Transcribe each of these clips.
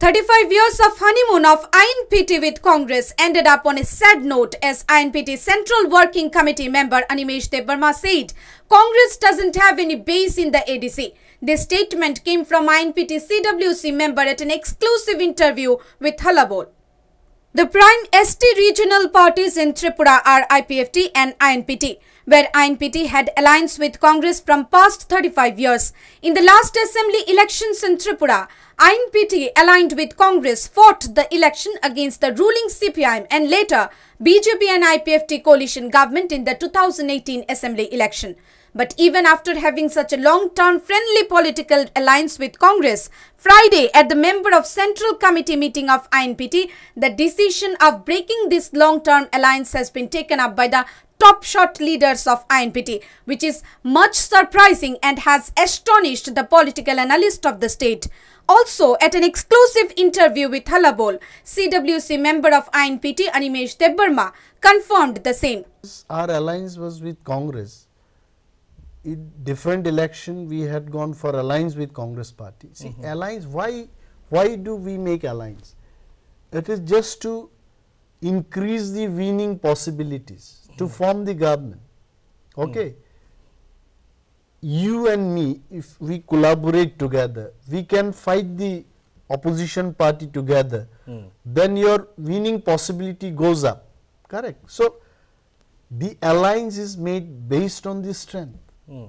35 years of honeymoon of INPT with Congress ended up on a sad note as INPT Central Working Committee member Animesh Debbarma said, Congress doesn't have any base in the ADC. This statement came from INPT CWC member at an exclusive interview with Halabol. The prime ST regional parties in Tripura are IPFT and INPT where INPT had alliance with Congress from past 35 years. In the last assembly elections in Tripura, INPT aligned with Congress fought the election against the ruling CPIM and later BJP and IPFT coalition government in the 2018 assembly election. But even after having such a long-term friendly political alliance with Congress, Friday at the member of Central Committee meeting of INPT, the decision of breaking this long-term alliance has been taken up by the top shot leaders of INPT, which is much surprising and has astonished the political analyst of the state. Also, at an exclusive interview with Halabol, CWC member of INPT Animesh Debbarma confirmed the same. Our alliance was with Congress. In different election, we had gone for alliance with Congress party. See, mm -hmm. alliance, why, why do we make alliance? It is just to increase the winning possibilities to form the government. Okay. You and me, if we collaborate together, we can fight the opposition party together, hmm. then your winning possibility goes up. Correct. So, the alliance is made based on the strength. Mm.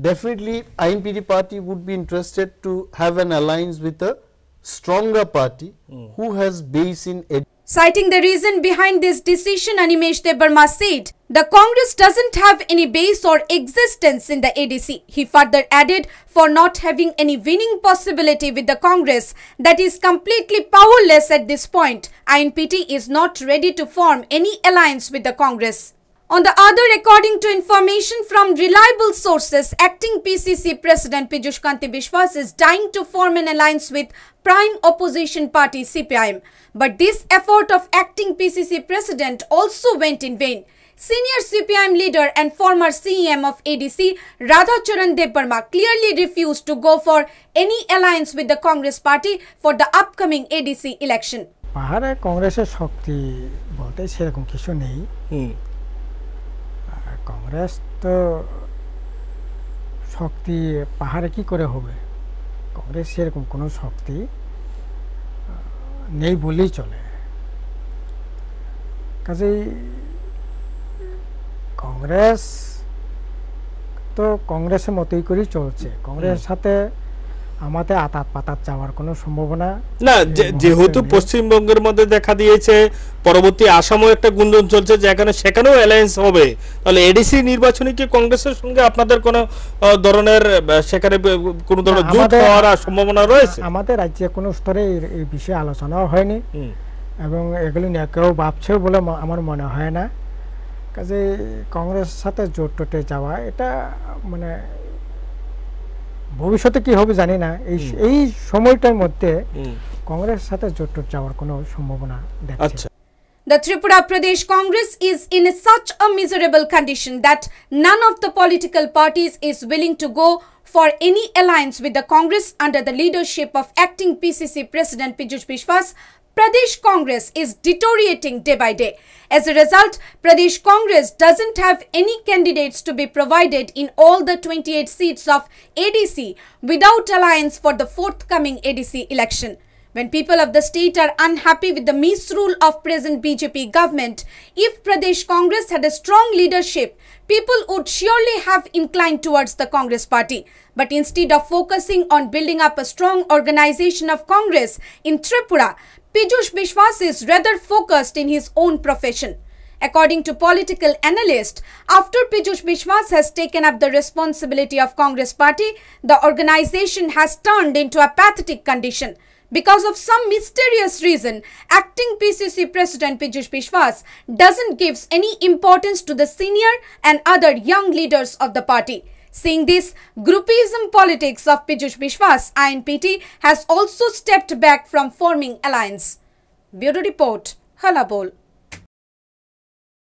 Definitely, INPD party would be interested to have an alliance with a stronger party mm. who has base in Citing the reason behind this decision, Animesh Debbarma said, the Congress doesn't have any base or existence in the ADC. He further added, for not having any winning possibility with the Congress that is completely powerless at this point, INPT is not ready to form any alliance with the Congress. On the other, according to information from reliable sources, acting PCC President Pijush Kanti Biswas is dying to form an alliance with prime opposition party CPIM. But this effort of acting PCC President also went in vain. Senior CPIM leader and former CEM of ADC Radha Charan Deparma clearly refused to go for any alliance with the Congress party for the upcoming ADC election. পাহাড়ে কংগ্রেস তো শক্তি পাহাড়ে কি করে হবে কংগ্রেস সেরকম কোনো শক্তি নেই বলেই চলে কাজেই কংগ্রেস তো কংগ্রেসের মতোই করেই চলছে কংগ্রেসের সাথে আমাদের আতাত পাতাত যাওয়ার কোনো সম্ভাবনা না যেহেতু পশ্চিমবঙ্গের মধ্যে দেখা দিয়েছে পরবর্তী আসামও একটা গুঞ্জন চলছে যেখানে সেখানেও অ্যালায়েন্স হবে তাহলে এডিসি নির্বাচনে কি কংগ্রেসের সঙ্গে আপনাদের কোনো ধরনের সেখানে কোনো ধরনের জোট হওয়ার সম্ভাবনা রয়েছে আমাদের রাজ্যে কোনো স্তরে এই বিষয়ে আলোচনাও হয়নি এবং এগুলি নিয়ে কেউ ভাবছে বলে আমার মনে হয় না কাজে কংগ্রেসের সাথে জোট টোটে যাওয়া এটা মানে ভবিষ্যতে কি হবে জানি না এই এই সময়টার মধ্যে কংগ্রেসের সাথে জোট যাওয়ার কোনো সম্ভাবনা দেখা আচ্ছা। The Tripura Pradesh Congress is in such a miserable condition that none of the political parties is willing to go for any alliance with the Congress under the leadership of acting PCC President Pijush Bishwas, Pradesh Congress is deteriorating day by day. As a result, Pradesh Congress doesn't have any candidates to be provided in all the 28 seats of ADC without alliance for the forthcoming ADC election. When people of the state are unhappy with the misrule of present BJP government, if Pradesh Congress had a strong leadership, people would surely have inclined towards the Congress party. But instead of focusing on building up a strong organization of Congress in Tripura, Pijush Bishwas is rather focused in his own profession. According to political analyst. after Pijush Bishwas has taken up the responsibility of Congress party, the organization has turned into a pathetic condition. Because of some mysterious reason, acting PCC President Pijush Bishwas doesn't give any importance to the senior and other young leaders of the party. Seeing this, groupism politics of Pijush Bishwas, INPT, has also stepped back from forming alliance. Bureau Report, Halabol.